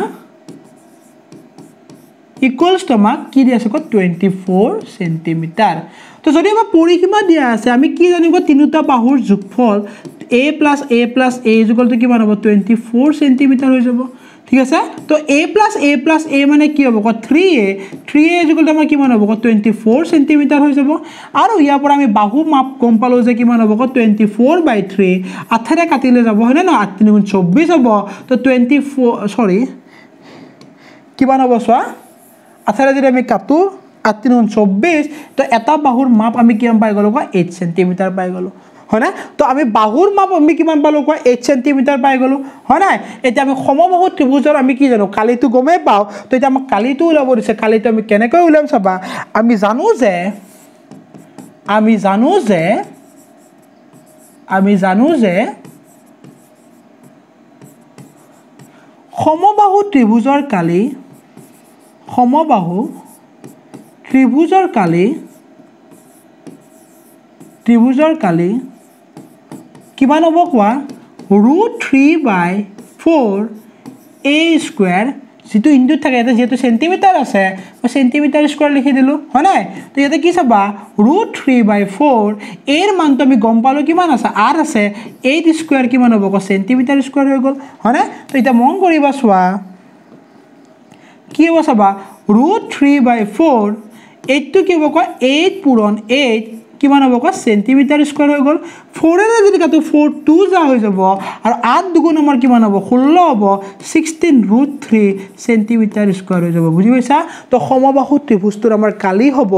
ইকুৱেলছ তোমাক কি দিয়া আছে কয় টুৱেণ্টি ফ'ৰ চেণ্টিমিটাৰ তো যদি আমাৰ পৰিসীমা দিয়া আছে আমি কি জানিব তিনিটা বাহুৰ জোখফল এ প্লাছ এ প্লাছ এ যুগলটো কিমান হ'ব টুৱেণ্টি ফ'ৰ চেণ্টিমিটাৰ হৈ যাব ঠিক আছে তো এ প্লাছ এ প্লাছ এ মানে কি হ'ব কয় থ্ৰী এ থ্ৰী এ যুগলটো আমাৰ কিমান হ'ব কয় টুৱেণ্টি ফ'ৰ চেণ্টিমিটাৰ হৈ যাব আৰু ইয়াৰ পৰা আমি বাহু মাপ গম পালোঁ যে কিমান হ'ব কয় টুৱেণ্টি ফ'ৰ বাই থ্ৰী আঠেৰে কাটিলে যাব হয়নে ন আঠ তিনিগুণ চৌব্বিছ হ'ব তো টুৱেণ্টি ফ'ৰ চৰি কিমান হ'ব চোৱা আঠাৰে যদি আমি কাটো আঠ তিনগুণ চৌব্বিছ তো এটা বাহুৰ মাপ আমি কিমান পাই গ'লো কোৱা এইট চেণ্টিমিটাৰ পাই গ'লোঁ হয়নে তো আমি বাহুৰ মাপ আমি কিমান পালোঁ কোৱা এইট চেণ্টিমিটাৰ পাই গ'লোঁ হয় নাই এতিয়া আমি সমবাহু ত্ৰিভুজৰ আমি কি জানো কালিটো গমেই পাওঁ তো এতিয়া আমাক কালিটো ওলাব দিছে কালিটো আমি কেনেকৈ ওলাম চাবা আমি জানো যে আমি জানো যে আমি জানো যে সমবাহু ত্ৰিভুজৰ কালি সমবাহু ত্ৰিভুজৰ কালি ত্ৰিভুজৰ কালি কিমান হ'ব কোৱা root three by four a square যিটো ইঞ্চুত থাকে ইয়াতে যিহেতু চেণ্টিমিটাৰ আছে মই চেণ্টিমিটাৰ স্কুৱাৰ লিখি দিলোঁ হয় নাই তো ইয়াতে কি চাবা ৰুট থ্ৰী বাই ফ'ৰ এৰ মানটো আমি গম পালোঁ কিমান আছে আৰ আছে এইট স্কুৱেৰ কিমান হ'ব কওক চেণ্টিমিটাৰ স্কুৱেৰ হৈ গ'ল হয়নে তো এতিয়া মন কৰিবা চোৱা কি হ'ব চাবা ৰুট থ্ৰী বাই ফ'ৰ এইটটো কি হ'ব কোৱা এইট পুৰণ এইট কিমান হ'ব কোৱা চেণ্টিমিটাৰ স্কুৱাৰ হৈ গ'ল ফ'ৰেৰে যদি কাটো ফ'ৰ টু যা হৈ যাব আৰু আঠ দুগুণ আমাৰ কিমান হ'ব ষোল্ল হ'ব sixteen root three centimetre square হৈ যাব বুজি পাইছা তো সমবাহু ত্ৰিভুজটোৰ আমাৰ কালি হ'ব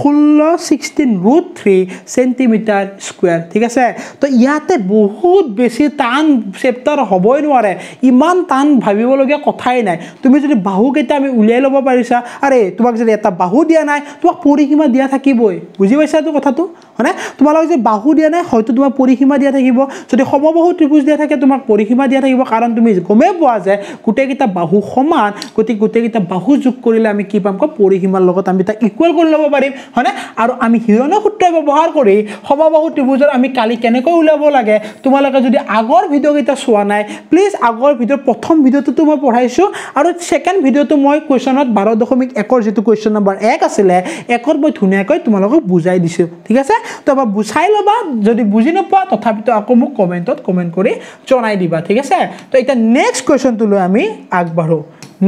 ষোল্ল sixteen root three centimetre square ঠিক আছে তো ইয়াতে বহুত বেছি টান চেপ্টাৰ হ'বই নোৱাৰে ইমান টান ভাবিবলগীয়া কথাই নাই তুমি যদি বাহুকেইটা আমি উলিয়াই ল'ব পাৰিছা আৰে তোমাক যদি এটা বাহু দিয়া নাই তোমাক পৰিসীমা দিয়া থাকিবই বুজি পাইছা এইটো কথাটো হয়নে তোমালোকে যদি বাহু দিয়া নাই যদি তোমাক পৰিসীমা দিয়া থাকিব যদি সমবাহু ত্ৰিভুজ দিয়া থাকে তোমাক পৰিসীমা দিয়া থাকিব কাৰণ তুমি গমেই পোৱা যায় গোটেইকেইটা বাহু সমান গতিকে গোটেইকেইটা বাহু যোগ কৰিলে আমি কি পাম কওঁ পৰিসীমাৰ লগত আমি তাক ইকুৱেল কৰি ল'ব পাৰিম হয়নে আৰু আমি হিৰণ সূত্ৰ ব্যৱহাৰ কৰি সমবাহু ত্ৰিভুজৰ আমি কালি কেনেকৈ ওলাব লাগে তোমালোকে যদি আগৰ ভিডিঅ'কেইটা চোৱা নাই প্লিজ আগৰ ভিডিঅ' প্ৰথম ভিডিঅ'টোতো মই পঢ়াইছোঁ আৰু ছেকেণ্ড ভিডিঅ'টো মই কুৱেশ্যনত বাৰ দশমিক একৰ যিটো কুৱেশ্যন নম্বৰ এক আছিলে একত মই ধুনীয়াকৈ তোমালোকক বুজাই দিছোঁ ঠিক আছে তাৰপৰা বুজাই ল'বা যদি বুজি বুজি নোপোৱা তথাপিতো আকৌ মোক কমেণ্টত কমেণ্ট কৰি জনাই দিবা ঠিক আছে তো এতিয়া নেক্সট কুৱেশ্যনটো লৈ আমি আগবাঢ়োঁ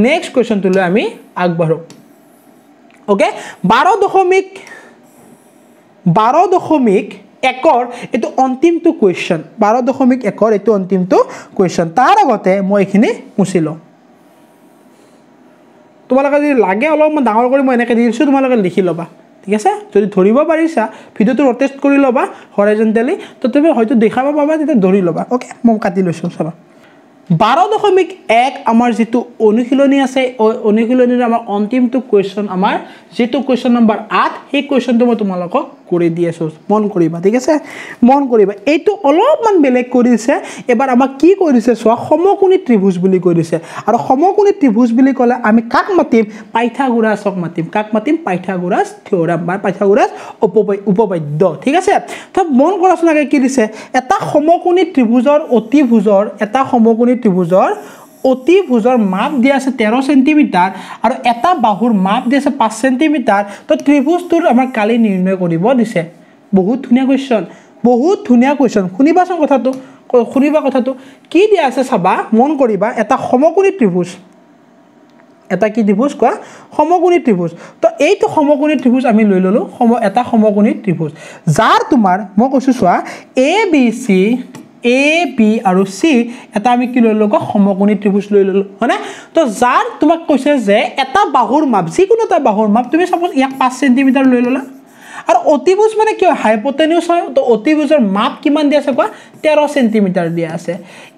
নেক্সট কুৱেশ্যনটো লৈ আমি আগবাঢ়োঁ অ'কে বাৰ দশমিক বাৰ দশমিক একৰ এইটো অন্তিমটো কুৱেশ্যন বাৰ দশমিক একৰ এইটো অন্তিমটো কুৱেশ্যন তাৰ আগতে মই এইখিনি মুচি লওঁ তোমালোকে যদি লাগে অলপ মই ডাঙৰ কৰি মই এনেকৈ দি দিছোঁ তোমালোকে লিখি ল'বা ঠিক আছে যদি ধৰিব পাৰিছা ভিডিঅ'টো ৰটেষ্ট কৰি ল'বা হৰাইজেণ্টেলি তথাপিও হয়তো দেখাব পাবা তেতিয়া ধৰি ল'বা অ'কে মই কাটি লৈছোঁ চাবা বাৰ দশমিক এক আমাৰ যিটো অনুশীলনী আছে অনুশীলনীৰ আমাৰ অন্তিমটো কুৱেশ্যন আমাৰ যিটো কুৱেশ্যন নম্বৰ আঠ সেই কুৱেশ্যনটো মই তোমালোকক কৰি দি আছোঁ মন কৰিবা ঠিক আছে মন কৰিবা এইটো অলপমান বেলেগ কৰিছে এবাৰ আমাক কি কৰিছে চোৱা সমকোণী ত্ৰিভুজ বুলি কৰিছে আৰু সমকোণী ত্ৰিভুজ বুলি ক'লে আমি কাক মাতিম পাইথাগোৰাছক মাতিম কাক মাতিম পাইথাগোৰাছ থিয়ৰাম বা পাইথাগোৰাছ উপপাদ্য ঠিক আছে ত মন কৰাচোন লাগে কি দিছে এটা সমকোণী ত্ৰিভুজৰ অতিভুজৰ এটা সমকোণী বাহুৰ ত্ৰিভুজৰ অতিভুজৰ মাপ দিয়া আছে তেৰ চেণ্টিমিটাৰ আৰু এটা বাহুৰ মাপ দিয়া আছে পাঁচ চেণ্টিমিটাৰ তো ত্ৰিভুজটোৰ আমাৰ কালি নিৰ্ণয় কৰিব দিছে বহুত ধুনীয়া কুৱেশ্যন বহুত ধুনীয়া কুৱেশ্যন শুনিবাচোন কথাটো শুনিবা কথাটো কি দিয়া আছে চাবা মন কৰিবা এটা সমকোণী ত্ৰিভুজ এটা কি ত্ৰিভুজ কোৱা সমকোণী ত্ৰিভুজ তো এইটো সমকোণী ত্ৰিভুজ আমি লৈ ললো সম এটা সমকোণী ত্ৰিভুজ যাৰ তোমাৰ মই কৈছোঁ চোৱা a b c a b আৰু চি এটা আমি কি লৈ ল'লোঁ আকৌ সমকোণী ত্ৰিভুজ লৈ ল'লোঁ হয়নে তো যাৰ তোমাক কৈছে যে এটা বাহুৰ মাপ যিকোনো এটা বাহুৰ মাপ তুমি চাপ'জ ইয়াক পাঁচ চেণ্টিমিটাৰ লৈ ল'লা আৰু অতিভুজ মানে কি হয় হাইপটেনিউজ হয় তো অতিভুজৰ মাপ কিমান দিয়া আছে কোৱা তেৰ চেণ্টিমিটাৰ দিয়া আছে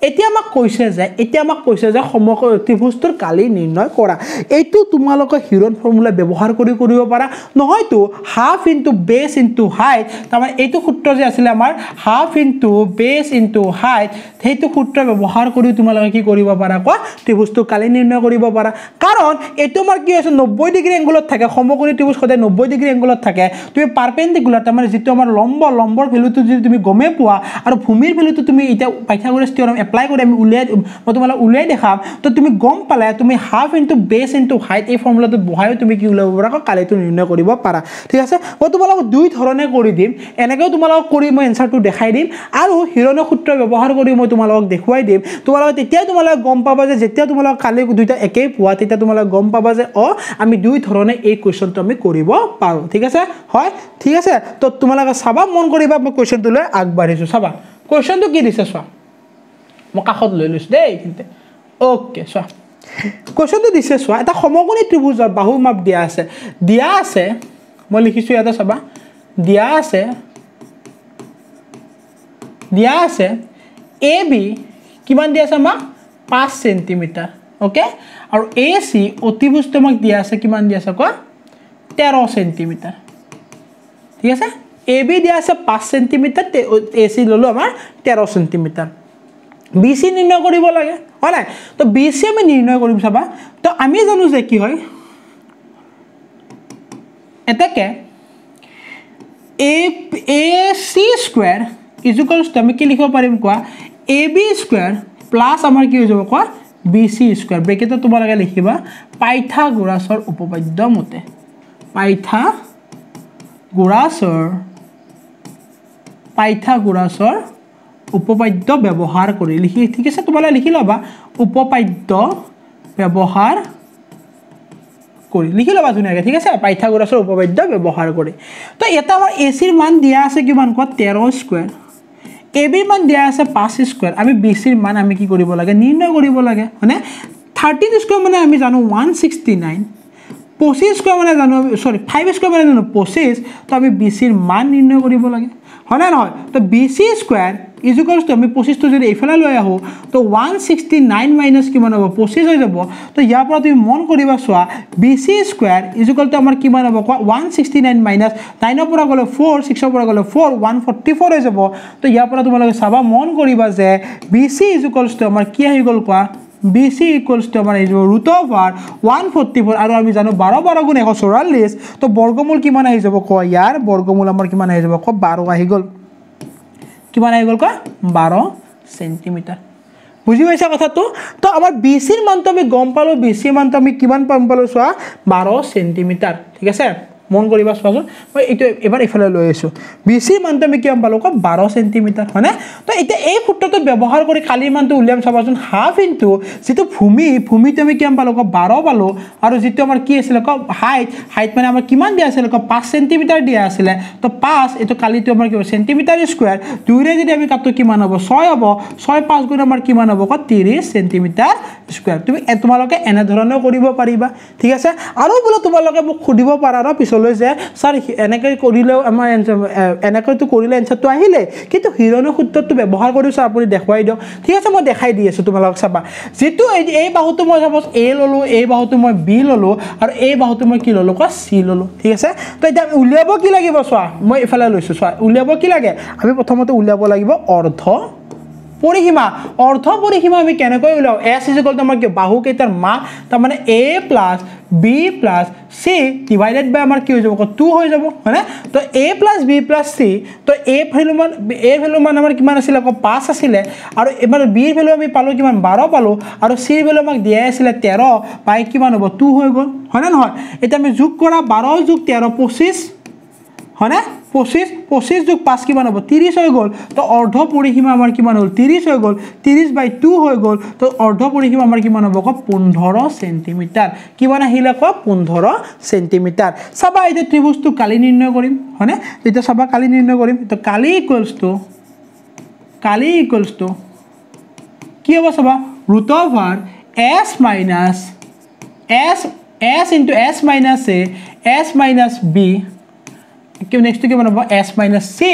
এতিয়া আমাক কৈছে যে এতিয়া আমাক কৈছে যে সমগ্ৰ অতিভুজটোৰ কালি নিৰ্ণয় কৰা এইটো তোমালোকে হিৰণ ফৰ্মুলা ব্যৱহাৰ কৰি কৰিব পাৰা নহয়তো half into base into height তাৰমানে এইটো সূত্ৰ যে আছিলে আমাৰ half into base into height সেইটো সূত্ৰ ব্যৱহাৰ কৰি তোমালোকে কি কৰিব পাৰা কোৱা ত্ৰিভুজটো কালি নিৰ্ণয় কৰিব পাৰা কাৰণ এইটো আমাৰ কি হৈছে নব্বৈ ডিগ্ৰী এংগুলত থাকে সমগ্ৰ ত্ৰিভুজ সদায় নব্বৈ ডিগ্ৰী এংগুলত থাকে তুমি পাৰ্পেণ্ডিকুলাৰ তাৰমানে যিটো আমাৰ লম্ব লম্বৰ ভেলুটো যদি তুমি গমেই পোৱা আৰু ভূমিৰ ভেলুটো তুমি এতিয়া পাইথাগোৰাছ থিয়ৰম এপ্লাই কৰি আমি উলিয়াই মই তোমালোকে উলিয়াই দেখা তো তুমি গম পালে তুমি half into base into height এই ফৰ্মুলাটো বহায়ো তুমি কি উলিয়াব পাৰা কালিটো নিৰ্ণয় কৰিব পাৰা ঠিক আছে মই তোমালোকক দুই ধৰণে কৰি দিম এনেকৈও তোমালোকক কৰি মই এনচাৰটো দেখাই দিম আৰু হিৰণ্য সূত্ৰ ব্যৱহাৰ কৰি মই তোমালোকক দেখুৱাই দিম তোমালোকে তেতিয়াই তোমালোকে গম পাবা যে যেতিয়া তোমালোকক কালি দুইটা একেই পোৱা তেতিয়া তোমালোকে গম পাবা যে অঁ আমি দুই ধৰণে এই কুৱেশ্যনটো আমি কৰিব পাৰোঁ ঠিক আছে হয় ঠিক আছে তো তোমালোকে চাবা মন কৰিবা মই কুৱেশ্যনটো লৈ আগবাঢ়িছোঁ চাবা কুৱেশ্যনটো কি দিছে চোৱা মই কাষত লৈ লৈছোঁ দেই কিন্তু অ'কে চোৱা কুৱেশ্যনটো দিছে চোৱা এটা সমগুণী ত্ৰিভুজৰ বাহু মাপ দিয়া আছে দিয়া আছে মই লিখিছোঁ ইয়াতে চাবা দিয়া আছে দিয়া আছে এ বি কিমান দিয়া আছে আমাক পাঁচ চেণ্টিমিটাৰ অ'কে আৰু এ চি অতিভুজটো আমাক দিয়া আছে কিমান দিয়া আছে কোৱা তেৰ চেণ্টিমিটাৰ ঠিক আছে এ বি দিয়া আছে পাঁচ চেণ্টিমিটাৰ এ চি ল'লোঁ আমাৰ তেৰ চেণ্টিমিটাৰ বি চি নিৰ্ণয় কৰিব লাগে হয় নাই তো বি চি আমি নিৰ্ণয় কৰিম চাবা তো আমি জানো যে কি হয় এতেকে এ এ চি স্কুৱেৰ ইজুকলছ আমি কি লিখিব পাৰিম কোৱা এ বি স্কুৱেৰ প্লাছ আমাৰ কি হৈ যাব কোৱা বি চি স্কুৱেৰ ব্ৰেকেটত তোমালোকে লিখিবা পাইথা গোৰাছৰ উপপাদ্য মতে পাইথা গুৰাছৰ পাইথাগোৰাছৰ উপপাদ্য ব্যৱহাৰ কৰি লিখি ঠিক আছে তোমালোকে লিখি ল'বা উপপাদ্য ব্যৱহাৰ কৰি লিখি ল'বা ধুনীয়াকৈ ঠিক আছে পাইথাগোৰাছৰ উপপাদ্য ব্যৱহাৰ কৰি তো এটা আমাৰ এ চিৰ মান দিয়া আছে কিমান কোৱা তেৰ স্কুৱেৰ এ বিৰ মান দিয়া আছে পাঁচ স্কুৱেৰ আমি বি চিৰ মান আমি কি কৰিব লাগে নিৰ্ণয় কৰিব লাগে মানে থাৰ্টিন স্কুৱেৰ মানে আমি জানো ওৱান ছিক্সটি নাইন পঁচিছ স্কুৱাৰ মানে জানো আমি চৰি ফাইভ স্কুৱাৰ মানে জানো পঁচিছ তো আমি বি চিৰ মান নিৰ্ণয় কৰিব লাগে হয়নে নহয় তো বি চি স্কুৱাৰ ইজুকলছ আমি পঁচিছটো যদি এইফালে লৈ আহোঁ তো ওৱান ছিক্সটি নাইন মাইনাছ কিমান হ'ব পঁচিছ হৈ যাব তো ইয়াৰ পৰা তুমি মন কৰিবা চোৱা বি চি স্কুৱাৰ ইজুকলটো আমাৰ কিমান হ'ব কোৱা ওৱান ছিক্সটি নাইন মাইনাছ নাইনৰ পৰা গ'লে ফ'ৰ ছিক্সৰ পৰা গ'লে ফ'ৰ ওৱান ফৰ্টি ফ'ৰ হৈ যাব তো ইয়াৰ পৰা তোমালোকে চাবা মন কৰিবা যে বি চি ইজুকলছটো আমাৰ কি আহি গ'ল কোৱা BC equals to মানে root of r 144 আৰু আমি জানো 12 12 গুণ 144 তো বৰ্গমূল কিমান আহি যাব ক ইয়াৰ বৰ্গমূল আমাৰ কিমান আহি যাব ক 12 আহি গল কিমান আহি গল ক 12 সেন্টিমিটার বুজি হৈছে কথাটো তো আমাৰ BC ৰ মানটো আমি গম পালো BC ৰ মানটো আমি কিমান পাম পালো সোৱা 12 সেন্টিমিটাৰ ঠিক আছে মন কৰিবা চোৱাচোন মই এইটো এবাৰ এইফালে লৈ আহিছোঁ বেছি মানটো আমি কিমান পালোঁ কওঁ বাৰ চেণ্টিমিটাৰ হয়নে তো এতিয়া এই সূত্ৰটো ব্যৱহাৰ কৰি কালি মানটো উলিয়াম চাবাচোন হাফ ইনটু যিটো ভূমি ভূমিটো আমি কিমান পালোঁ কওঁ বাৰ পালোঁ আৰু যিটো আমাৰ কি আছিলে কওক হাইট হাইট মানে আমাৰ কিমান দিয়া আছিলে কওক পাঁচ চেণ্টিমিটাৰ দিয়া আছিলে তো পাঁচ এইটো কালিটো আমাৰ কি হ'ব চেণ্টিমিটাৰ স্কুৱেৰ দুইৰে যদি আমি কাটো কিমান হ'ব ছয় হ'ব ছয় পাঁচ গুণ আমাৰ কিমান হ'ব কওক ত্ৰিছ চেণ্টিমিটাৰ স্কুৱেৰ তুমি তোমালোকে এনেধৰণেও কৰিব পাৰিবা ঠিক আছে আৰু বোলে তোমালোকে মোক সুধিব পাৰা ন পিছলৈ ক'লোঁ যে ছাৰ এনেকৈ কৰিলেও আমাৰ এনেকৈতো কৰিলে এনচাৰটো আহিলে কিন্তু হিৰণ সূত্ৰটো ব্যৱহাৰ কৰিছোঁ আপুনি দেখুৱাই দিয়ক ঠিক আছে মই দেখাই দি আছোঁ তোমালোকক চাবা যিটো এই বাহুটো মই চাপ'জ এ ল'লোঁ এই বাহুটো মই বি ল'লোঁ আৰু এই বাহুটো মই কি ল'লোঁ কোৱা চি ল'লোঁ ঠিক আছে তো এতিয়া আমি উলিয়াব কি লাগিব চোৱা মই এইফালে লৈছোঁ চোৱা উলিয়াব কি লাগে আমি প্ৰথমতে উলিয়াব লাগিব অৰ্ধ পৰিসীমা অৰ্ধ পৰিসীমা আমি কেনেকৈ উলিয়াওঁ এছ ইজ গ'ল তোমাৰ কি বাহুকেইটাৰ মা তাৰমানে a plus b plus c divided by আমাৰ কি হৈ যাব টু হৈ যাব হয়নে তো a plus b plus c তো এ ভেলুমান এ ভেলুমান আমাৰ কিমান আছিলে আকৌ পাঁচ আছিলে আৰু এইবাৰ বিৰ ভেলু আমি পালোঁ কিমান বাৰ পালোঁ আৰু চিৰ ভেলু আমাক দিয়াই আছিলে তেৰ পাই কিমান হ'ব টু হৈ গ'ল হয়নে নহয় এতিয়া আমি যোগ কৰা বাৰ যোগ তেৰ পঁচিছ হয়নে পঁচিছ পঁচিছ যোগ পাঁচ কিমান হ'ব ত্ৰিছ হৈ গ'ল তো অৰ্ধ পৰিসীমা আমাৰ কিমান হ'ল ত্ৰিছ হৈ গ'ল ত্ৰিছ বাই টু হৈ গ'ল তো অৰ্ধ পৰিসীমা আমাৰ কিমান হ'ব কওক পোন্ধৰ চেণ্টিমিটাৰ কিমান আহিলে কওক পোন্ধৰ চেণ্টিমিটাৰ চাবা এতিয়া ত্ৰিভুজটো কালি নিৰ্ণয় কৰিম হয়নে এতিয়া চাবা কালি নিৰ্ণয় কৰিম তো কালি ইকুৱেলছটো কালি ইকুৱেলছটো কি হ'ব চাবা ৰুট অফ আৰ s minus s s into s minus a s minus b কি নেক্সটো কি বনাব s minus c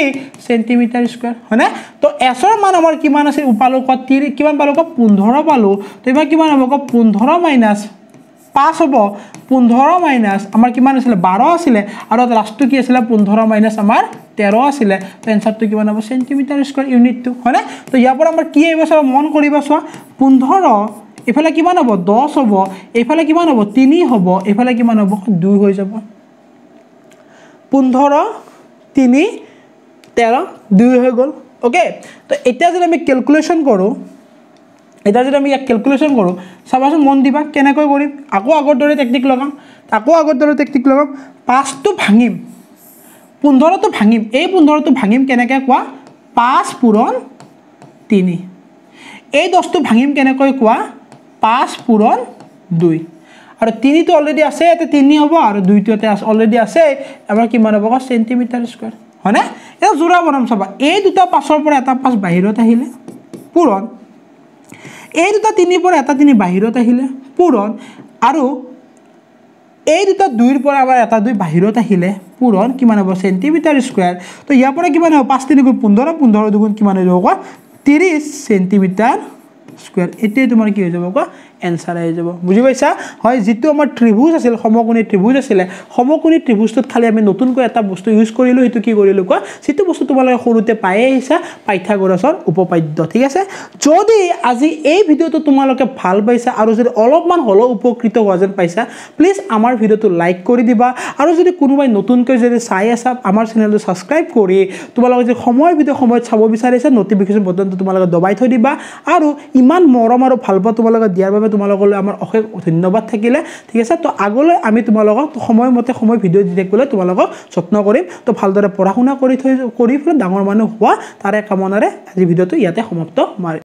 centimetre square হয়নে তো এছৰ মান আমাৰ কিমান আছিল উপালোকত ত্ৰি কিমান পালোঁ ক পোন্ধৰ পালোঁ তো এইবাৰ কিমান হ'ব ক পোন্ধৰ মাইনাছ পাঁচ হ'ব পোন্ধৰ মাইনাছ আমাৰ কিমান আছিলে বাৰ আছিলে আৰু লাষ্টটো কি আছিলে পোন্ধৰ মাইনাছ আমাৰ তেৰ আছিলে পেঞ্চাৰটো কিমান হ'ব চেণ্টিমিটাৰ স্কুৱেৰ ইউনিটটো হয়নে তো ইয়াৰ পৰা আমাৰ কি আহিব চোৱা মন কৰিব চোৱা পোন্ধৰ এইফালে কিমান হ'ব দহ হ'ব এইফালে কিমান হ'ব তিনি হ'ব এইফালে কিমান হ'ব দুই হৈ যাব পোন্ধৰ তিনি তেৰ দুই হৈ গ'ল অ'কে তো এতিয়া যদি আমি কেলকুলেশ্যন কৰোঁ এতিয়া যদি আমি ইয়াক কেলকুলেশ্যন কৰোঁ চাবাচোন মন দিবা কেনেকৈ কৰিম আকৌ আগৰ দৰে টেকনিক লগাম আকৌ আগৰ দৰে টেকনিক লগাম পাঁচটো ভাঙিম পোন্ধৰটো ভাঙিম এই পোন্ধৰটো ভাঙিম কেনেকৈ কোৱা পাঁচ পূৰণ তিনি এই দহটো ভাঙিম কেনেকৈ কোৱা পাঁচ পূৰণ দুই আৰু তিনিটো অলৰেডি আছে ইয়াতে তিনি হ'ব আৰু দুইটো আছে অলৰেডি আছে আমাৰ কিমান হ'ব কওক চেণ্টিমিটাৰ স্কুৱাৰ হয়নে এতিয়া যোৰা বনাম চাবা এই দুটা পাছৰ পৰা এটা পাছ বাহিৰত আহিলে পূৰণ এই দুটা তিনিৰ পৰা এটা তিনি বাহিৰত আহিলে পূৰণ আৰু এই দুটা দুইৰ পৰা আমাৰ এটা দুই বাহিৰত আহিলে পূৰণ কিমান হ'ব চেণ্টিমিটাৰ স্কুৱাৰ তো ইয়াৰ পৰা কিমান হ'ব পাঁচ তিনি গুণ পোন্ধৰ পোন্ধৰ দুগুণ কিমান হৈ যাব কোৱা ত্ৰিছ চেণ্টিমিটাৰ স্কুৱাৰ এইটোৱে তোমাৰ কি হৈ যাব কোৱা এনচাৰ আহি যাব বুজি পাইছা হয় যিটো আমাৰ ত্ৰিভুজ আছিল সমকোণী ত্ৰিভুজ আছিলে সমকোণী ত্ৰিভুজটোত খালি আমি নতুনকৈ এটা বস্তু ইউজ কৰিলোঁ সেইটো কি কৰিলোঁ কোৱা যিটো বস্তু তোমালোকে সৰুতে পায়েই আহিছা পাইথাগোৰাছৰ উপপাদ্য ঠিক আছে যদি আজি এই ভিডিঅ'টো তোমালোকে ভাল পাইছা আৰু যদি অলপমান হ'লেও উপকৃত হোৱা যেন পাইছা প্লিজ আমাৰ ভিডিঅ'টো লাইক কৰি দিবা আৰু যদি কোনোবাই নতুনকৈ যদি চাই আছা আমাৰ চেনেলটো ছাবস্ক্ৰাইব কৰি তোমালোকে যদি সময়ৰ ভিডিঅ' সময়ত চাব বিচাৰিছা নটিফিকেশ্যন বটনটো তোমালোকে দবাই থৈ দিবা আৰু ইমান মৰম আৰু ভালপোৱা তোমালোকে দিয়াৰ বাবে তোমালোকলৈ আমাৰ অশেষ ধন্যবাদ থাকিলে ঠিক আছে তো আগলৈ আমি তোমালোকক সময়মতে সময় ভিডিঅ' দি থাকিবলৈ তোমালোকক যত্ন কৰিম তো ভালদৰে পঢ়া শুনা কৰি থৈ কৰি পেলাই ডাঙৰ মানুহ হোৱা তাৰে কামনাৰে আজি ভিডিঅ'টো ইয়াতে সমাপ্ত মাৰিম